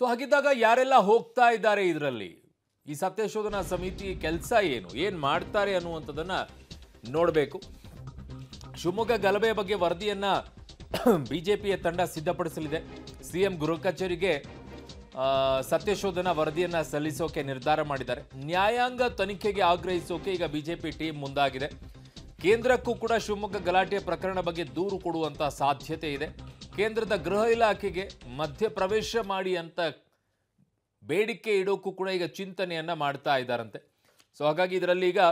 so ಹಾಗಿದ್ದಾಗ ಯಾರೆಲ್ಲ ಹೋಗ್ತಾ ಇದ್ದಾರೆ ಇದರಲ್ಲಿ ಈ ಸತ್ಯಶೋಧನಾ ಸಮಿತಿ ಕೆಲಸ ಏನು ಏನು ಮಾಡ್ತಾರೆ ಅನ್ನುವಂಥದ್ದನ್ನು ನೋಡಬೇಕು ಶಿವಮೊಗ್ಗ ಗಲಭೆ ಬಗ್ಗೆ ವರದಿಯನ್ನು ಬಿ ತಂಡ ಸಿದ್ಧಪಡಿಸಲಿದೆ ಸಿ ಎಂ ಗೃಹ ಕಚೇರಿಗೆ ಸತ್ಯಶೋಧನಾ ವರದಿಯನ್ನು ಸಲ್ಲಿಸೋಕೆ ನಿರ್ಧಾರ ಮಾಡಿದ್ದಾರೆ ನ್ಯಾಯಾಂಗ ತನಿಖೆಗೆ ಆಗ್ರಹಿಸೋಕೆ ಈಗ ಬಿ ಜೆ ಪಿ ಟೀಮ್ ಮುಂದಾಗಿದೆ ಕೇಂದ್ರಕ್ಕೂ ಕೂಡ ಶಿವಮೊಗ್ಗ ಗಲಾಟೆ ಪ್ರಕರಣ ಬಗ್ಗೆ ದೂರು ಕೊಡುವಂಥ ಸಾಧ್ಯತೆ ಇದೆ ಕೇಂದ್ರದ ಗೃಹ ಇಲಾಖೆಗೆ ಮಧ್ಯ ಪ್ರವೇಶ ಮಾಡಿ ಅಂತ ಬೇಡಿಕೆ ಇಡೋಕ್ಕೂ ಕೂಡ ಈಗ ಚಿಂತನೆಯನ್ನು ಮಾಡ್ತಾ ಇದ್ದಾರಂತೆ ಸೊ ಹಾಗಾಗಿ ಇದರಲ್ಲಿ ಈಗ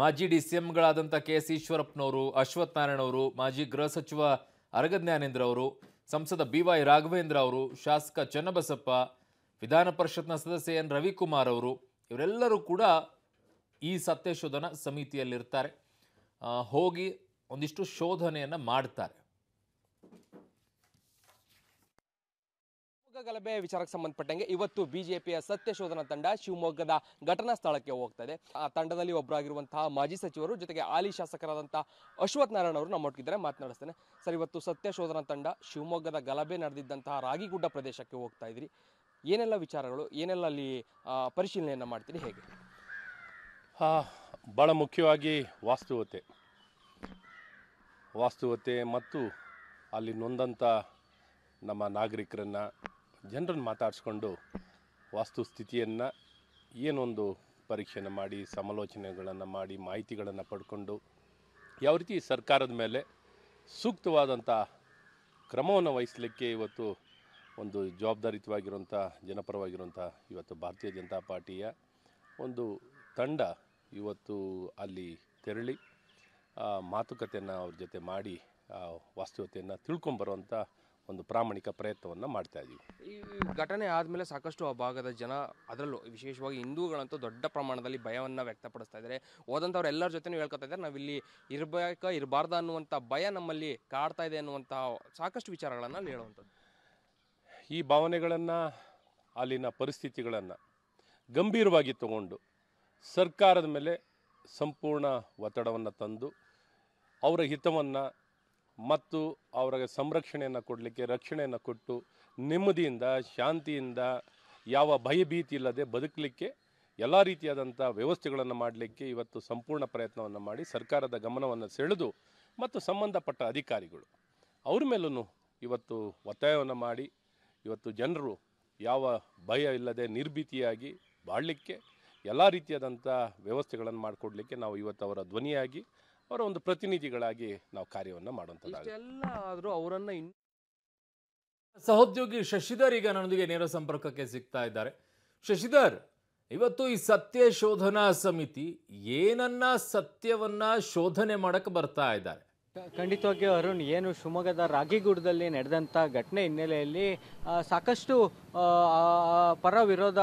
ಮಾಜಿ ಡಿ ಸಿ ಎಂಗಳಾದಂಥ ಕೆ ಎಸ್ ಈಶ್ವರಪ್ಪನವರು ಅಶ್ವಥ್ ನಾರಾಯಣ ಅವರು ಮಾಜಿ ಗೃಹ ಸಚಿವ ಜ್ಞಾನೇಂದ್ರ ಅವರು ಸಂಸದ ಬಿ ವೈ ರಾಘವೇಂದ್ರ ಅವರು ಶಾಸಕ ಚನ್ನಬಸಪ್ಪ ವಿಧಾನ ಪರಿಷತ್ನ ಸದಸ್ಯ ಎನ್ ರವಿಕುಮಾರ್ ಅವರು ಇವರೆಲ್ಲರೂ ಕೂಡ ಈ ಸತ್ಯಶೋಧನಾ ಸಮಿತಿಯಲ್ಲಿರ್ತಾರೆ ಹೋಗಿ ಒಂದಿಷ್ಟು ಶೋಧನೆಯನ್ನು ಮಾಡ್ತಾರೆ ಗಲಭೆ ವಿಚಾರಕ್ಕೆ ಸಂಬಂಧಪಟ್ಟಂಗೆ ಇವತ್ತು ಬಿಜೆಪಿಯ ಸತ್ಯಶೋಧನ ತಂಡ ಶಿವಮೊಗ್ಗದ ಘಟನಾ ಸ್ಥಳಕ್ಕೆ ಹೋಗ್ತಾ ಇದೆ ಆ ತಂಡದಲ್ಲಿ ಒಬ್ಬರಾಗಿರುವಂತಹ ಮಾಜಿ ಸಚಿವರು ಜೊತೆಗೆ ಹಾಲಿ ಶಾಸಕರಾದಂತಹ ಅಶ್ವಥ್ ನಾರಾಯಣ ಅವರು ನಮ್ಮೊಟ್ಟಿದ್ದಾರೆ ಮಾತನಾಡಿಸ್ತೇನೆ ಸರ್ ಇವತ್ತು ಸತ್ಯಶೋಧನ ತಂಡ ಶಿವಮೊಗ್ಗದ ಗಲಭೆ ನಡೆದಿದ್ದಂತಹ ರಾಗಿಗುಡ್ಡ ಪ್ರದೇಶಕ್ಕೆ ಹೋಗ್ತಾ ಇದ್ರಿ ಏನೆಲ್ಲ ವಿಚಾರಗಳು ಏನೆಲ್ಲ ಅಲ್ಲಿ ಪರಿಶೀಲನೆಯನ್ನು ಮಾಡ್ತೀರಿ ಹೇಗೆ ಭಾಳ ಮುಖ್ಯವಾಗಿ ವಾಸ್ತವತೆ ವಾಸ್ತವತೆ ಮತ್ತು ಅಲ್ಲಿ ನೊಂದಂಥ ನಮ್ಮ ನಾಗರಿಕರನ್ನು ಜನರನ್ನು ಮಾತಾಡಿಸ್ಕೊಂಡು ವಾಸ್ತುಸ್ಥಿತಿಯನ್ನು ಏನೊಂದು ಪರೀಕ್ಷೆಯನ್ನು ಮಾಡಿ ಸಮಾಲೋಚನೆಗಳನ್ನು ಮಾಡಿ ಮಾಹಿತಿಗಳನ್ನು ಪಡ್ಕೊಂಡು ಯಾವ ರೀತಿ ಸರ್ಕಾರದ ಮೇಲೆ ಸೂಕ್ತವಾದಂಥ ಕ್ರಮವನ್ನು ವಹಿಸಲಿಕ್ಕೆ ಇವತ್ತು ಒಂದು ಜವಾಬ್ದಾರಿತವಾಗಿರುವಂಥ ಜನಪರವಾಗಿರುವಂಥ ಇವತ್ತು ಭಾರತೀಯ ಜನತಾ ಪಾರ್ಟಿಯ ಒಂದು ತಂಡ ಇವತ್ತು ಅಲ್ಲಿ ತೆರಳಿ ಮಾತುಕತೆಯನ್ನು ಅವ್ರ ಜೊತೆ ಮಾಡಿ ವಾಸ್ತವತೆಯನ್ನು ತಿಳ್ಕೊಂಬರುವಂಥ ಒಂದು ಪ್ರಾಮಾಣಿಕ ಪ್ರಯತ್ನವನ್ನು ಮಾಡ್ತಾ ಇದ್ದೀವಿ ಈ ಘಟನೆ ಆದಮೇಲೆ ಸಾಕಷ್ಟು ಆ ಭಾಗದ ಜನ ಅದರಲ್ಲೂ ವಿಶೇಷವಾಗಿ ಹಿಂದೂಗಳಂತೂ ದೊಡ್ಡ ಪ್ರಮಾಣದಲ್ಲಿ ಭಯವನ್ನು ವ್ಯಕ್ತಪಡಿಸ್ತಾ ಇದ್ದಾರೆ ಹೋದಂಥವ್ರು ಎಲ್ಲರ ಜೊತೆನೂ ಹೇಳ್ಕೊತಾ ಇದ್ದಾರೆ ನಾವಿಲ್ಲಿ ಇರಬೇಕ ಇರಬಾರ್ದ ಅನ್ನುವಂಥ ಭಯ ನಮ್ಮಲ್ಲಿ ಕಾಡ್ತಾ ಇದೆ ಅನ್ನುವಂಥ ಸಾಕಷ್ಟು ವಿಚಾರಗಳನ್ನು ಅಲ್ಲಿ ಹೇಳುವಂಥದ್ದು ಈ ಭಾವನೆಗಳನ್ನು ಅಲ್ಲಿನ ಪರಿಸ್ಥಿತಿಗಳನ್ನು ಗಂಭೀರವಾಗಿ ತಗೊಂಡು ಸರ್ಕಾರದ ಮೇಲೆ ಸಂಪೂರ್ಣ ಒತ್ತಡವನ್ನು ತಂದು ಅವರ ಹಿತವನ್ನು ಮತ್ತು ಅವರಿಗೆ ಸಂರಕ್ಷಣೆಯನ್ನು ಕೊಡಲಿಕ್ಕೆ ರಕ್ಷಣೆಯನ್ನು ಕೊಟ್ಟು ನೆಮ್ಮದಿಯಿಂದ ಶಾಂತಿಯಿಂದ ಯಾವ ಭಯಭೀತಿ ಇಲ್ಲದೆ ಬದುಕಲಿಕ್ಕೆ ಎಲ್ಲ ರೀತಿಯಾದಂಥ ವ್ಯವಸ್ಥೆಗಳನ್ನು ಮಾಡಲಿಕ್ಕೆ ಇವತ್ತು ಸಂಪೂರ್ಣ ಪ್ರಯತ್ನವನ್ನು ಮಾಡಿ ಸರ್ಕಾರದ ಗಮನವನ್ನು ಸೆಳೆದು ಮತ್ತು ಸಂಬಂಧಪಟ್ಟ ಅಧಿಕಾರಿಗಳು ಅವ್ರ ಮೇಲೂ ಇವತ್ತು ಒತ್ತಾಯವನ್ನು ಮಾಡಿ ಇವತ್ತು ಜನರು ಯಾವ ಭಯ ಇಲ್ಲದೆ ನಿರ್ಭೀತಿಯಾಗಿ ಬಾಳಲಿಕ್ಕೆ ಎಲ್ಲ ರೀತಿಯಾದಂಥ ವ್ಯವಸ್ಥೆಗಳನ್ನು ಮಾಡಿಕೊಡ್ಲಿಕ್ಕೆ ನಾವು ಇವತ್ತು ಅವರ ಧ್ವನಿಯಾಗಿ ಅವರ ಒಂದು ಪ್ರತಿನಿಧಿಗಳಾಗಿ ನಾವು ಕಾರ್ಯವನ್ನು ಮಾಡುವಂಥದ್ದು ಅವರನ್ನು ಸಹೋದ್ಯೋಗಿ ಶಶಿಧರ್ ಈಗ ನನ್ನೊಂದಿಗೆ ನೇರ ಸಂಪರ್ಕಕ್ಕೆ ಸಿಗ್ತಾ ಇದ್ದಾರೆ ಶಶಿಧರ್ ಇವತ್ತು ಈ ಸತ್ಯ ಶೋಧನಾ ಸಮಿತಿ ಏನನ್ನ ಸತ್ಯವನ್ನ ಶೋಧನೆ ಮಾಡಕ್ಕೆ ಬರ್ತಾ ಇದ್ದಾರೆ ಖಂಡಿತವಾಗಿಯೂ ಅರುಣ್ ಏನು ಶಿವಮೊಗ್ಗದ ರಾಗಿಗೂಡದಲ್ಲಿ ನಡೆದಂಥ ಘಟನೆ ಹಿನ್ನೆಲೆಯಲ್ಲಿ ಸಾಕಷ್ಟು ಪರ ವಿರೋಧ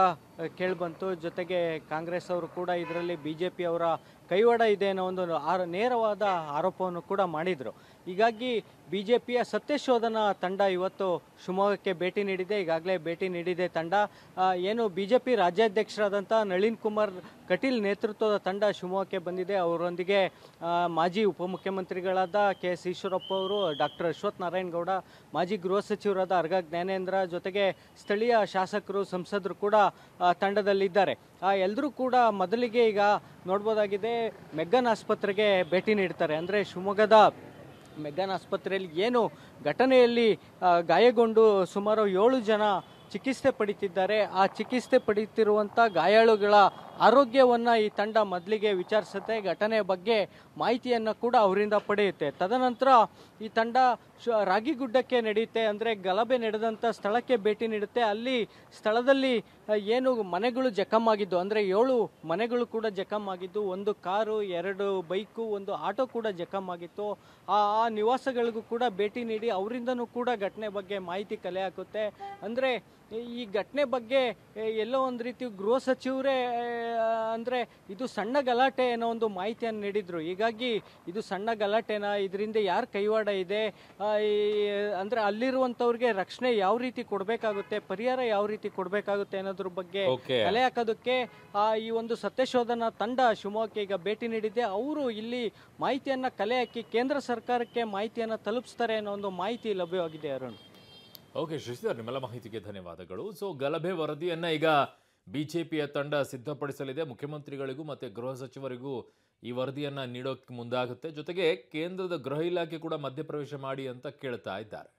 ಕೇಳಿಬಂತು ಜೊತೆಗೆ ಕಾಂಗ್ರೆಸ್ ಅವರು ಕೂಡ ಇದರಲ್ಲಿ ಬಿ ಜೆ ಪಿ ಅವರ ಕೈವಾಡ ಇದೆ ಅನ್ನೋ ಒಂದು ಆರ ನೇರವಾದ ಆರೋಪವನ್ನು ಕೂಡ ಮಾಡಿದರು ಹೀಗಾಗಿ ಬಿ ಜೆ ಪಿಯ ಸತ್ಯಶೋಧನಾ ತಂಡ ಇವತ್ತು ಶಿವಮೊಗ್ಗಕ್ಕೆ ಭೇಟಿ ನೀಡಿದೆ ಈಗಾಗಲೇ ಭೇಟಿ ನೀಡಿದೆ ತಂಡ ಏನು ಬಿ ಜೆ ಪಿ ರಾಜ್ಯಾಧ್ಯಕ್ಷರಾದಂಥ ನಳಿನ್ ಕುಮಾರ್ ಕಟೀಲ್ ನೇತೃತ್ವದ ತಂಡ ಶಿವಮೊಗ್ಗಕ್ಕೆ ಬಂದಿದೆ ಅವರೊಂದಿಗೆ ಮಾಜಿ ಉಪಮುಖ್ಯಮಂತ್ರಿಗಳಾದ ಕೆ ಎಸ್ ಈಶ್ವರಪ್ಪ ಅವರು ಡಾಕ್ಟರ್ ಅಶ್ವಥ್ ನಾರಾಯಣ್ ಗೌಡ ಮಾಜಿ ಗೃಹ ಸಚಿವರಾದ ಅರ್ಗ ಜ್ಞಾನೇಂದ್ರ ಜೊತೆಗೆ ಸ್ಥಳೀಯ ಶಾಸಕರು ಸಂಸದರು ಕೂಡ ತಂಡದಲ್ಲಿದ್ದಾರೆ ಎಲ್ಲರೂ ಕೂಡ ಮೊದಲಿಗೆ ಈಗ ನೋಡ್ಬೋದಾಗಿದೆ ಮೆಗ್ಗನ್ ಆಸ್ಪತ್ರೆಗೆ ಭೇಟಿ ನೀಡ್ತಾರೆ ಅಂದರೆ ಶಿವಮೊಗ್ಗದ ಮೆಗ್ಗನ್ ಆಸ್ಪತ್ರೆಯಲ್ಲಿ ಏನು ಘಟನೆಯಲ್ಲಿ ಗಾಯಗೊಂಡು ಸುಮಾರು ಏಳು ಜನ ಚಿಕಿತ್ಸೆ ಪಡೀತಿದ್ದಾರೆ ಆ ಚಿಕಿತ್ಸೆ ಪಡೀತಿರುವಂಥ ಗಾಯಾಳುಗಳ ಆರೋಗ್ಯವನ್ನು ಈ ತಂಡ ಮೊದಲಿಗೆ ವಿಚಾರಿಸುತ್ತೆ ಘಟನೆ ಬಗ್ಗೆ ಮಾಹಿತಿಯನ್ನು ಕೂಡ ಅವರಿಂದ ಪಡೆಯುತ್ತೆ ತದನಂತರ ಈ ತಂಡ ರಾಗಿ ಗುಡ್ಡಕ್ಕೆ ನಡೆಯುತ್ತೆ ಅಂದರೆ ಗಲಭೆ ನಡೆದಂಥ ಸ್ಥಳಕ್ಕೆ ಭೇಟಿ ನೀಡುತ್ತೆ ಅಲ್ಲಿ ಸ್ಥಳದಲ್ಲಿ ಏನು ಮನೆಗಳು ಆಗಿದ್ದು ಅಂದರೆ ಏಳು ಮನೆಗಳು ಕೂಡ ಆಗಿದ್ದು ಒಂದು ಕಾರು ಎರಡು ಬೈಕು ಒಂದು ಆಟೋ ಕೂಡ ಜಖಮ್ಮಾಗಿತ್ತು ಆ ಆ ನಿವಾಸಗಳಿಗೂ ಕೂಡ ಭೇಟಿ ನೀಡಿ ಅವರಿಂದನೂ ಕೂಡ ಘಟನೆ ಬಗ್ಗೆ ಮಾಹಿತಿ ಕಲೆ ಹಾಕುತ್ತೆ ಅಂದರೆ ಈ ಘಟನೆ ಬಗ್ಗೆ ಎಲ್ಲೋ ಒಂದು ರೀತಿ ಗೃಹ ಸಚಿವರೇ ಅಂದರೆ ಇದು ಸಣ್ಣ ಗಲಾಟೆ ಅನ್ನೋ ಒಂದು ಮಾಹಿತಿಯನ್ನು ನೀಡಿದರು ಹೀಗಾಗಿ ಇದು ಸಣ್ಣ ಗಲಾಟೆನ ಇದರಿಂದ ಯಾರು ಕೈವಾಡ ಇದೆ ಈ ಅಂದ್ರೆ ಅಲ್ಲಿರುವಂತವ್ರಿಗೆ ರಕ್ಷಣೆ ಯಾವ ರೀತಿ ಕೊಡ್ಬೇಕಾಗುತ್ತೆ ಪರಿಹಾರ ಯಾವ ರೀತಿ ಕೊಡ್ಬೇಕಾಗುತ್ತೆ ಅನ್ನೋದ್ರ ಬಗ್ಗೆ ಕಲೆ ಹಾಕೋದಕ್ಕೆ ಆ ಈ ಒಂದು ಸತ್ಯಶೋಧನಾ ತಂಡ ಶಿವಮೊಗ್ಗಕ್ಕೆ ಈಗ ಭೇಟಿ ನೀಡಿದೆ ಅವರು ಇಲ್ಲಿ ಮಾಹಿತಿಯನ್ನ ಕಲೆ ಹಾಕಿ ಕೇಂದ್ರ ಸರ್ಕಾರಕ್ಕೆ ಮಾಹಿತಿಯನ್ನ ತಲುಪಿಸ್ತಾರೆ ಅನ್ನೋ ಒಂದು ಮಾಹಿತಿ ಲಭ್ಯವಾಗಿದೆ ಅರುಣ್ ಓಕೆ ಶಶಿಧರ್ ನಿಮ್ಮೆಲ್ಲ ಮಾಹಿತಿಗೆ ಧನ್ಯವಾದಗಳು ಸೊ ಗಲಭೆ ವರದಿಯನ್ನ ಈಗ ಬಿಜೆಪಿಯ ತಂಡ ಸಿದ್ಧಪಡಿಸಲಿದೆ ಮುಖ್ಯಮಂತ್ರಿಗಳಿಗೂ ಮತ್ತು ಗೃಹ ಸಚಿವರಿಗೂ ಈ ವರದಿಯನ್ನು ನೀಡೋಕ್ಕೆ ಮುಂದಾಗುತ್ತೆ ಜೊತೆಗೆ ಕೇಂದ್ರದ ಗೃಹ ಇಲಾಖೆ ಕೂಡ ಮಧ್ಯಪ್ರವೇಶ ಮಾಡಿ ಅಂತ ಕೇಳ್ತಾ ಇದ್ದಾರೆ